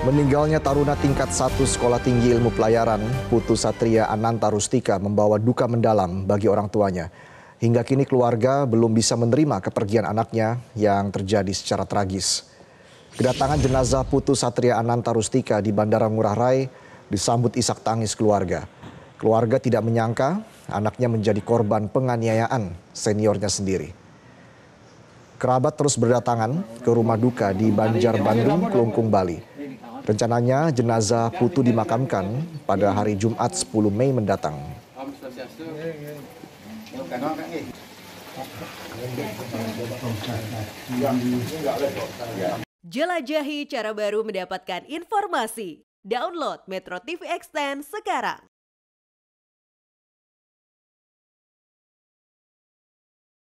Meninggalnya taruna tingkat satu Sekolah Tinggi Ilmu Pelayaran, Putu Satria Ananta Rustika membawa duka mendalam bagi orang tuanya. Hingga kini keluarga belum bisa menerima kepergian anaknya yang terjadi secara tragis. Kedatangan jenazah Putu Satria Ananta Rustika di Bandara Ngurah Rai disambut isak tangis keluarga. Keluarga tidak menyangka anaknya menjadi korban penganiayaan seniornya sendiri. Kerabat terus berdatangan ke rumah duka di Banjar, Bandung, Kelungkung, Bali. Rencananya jenazah Putu dimakamkan pada hari Jumat 10 Mei mendatang. Jelajahi cara baru mendapatkan informasi. Download Metro TV Extend sekarang.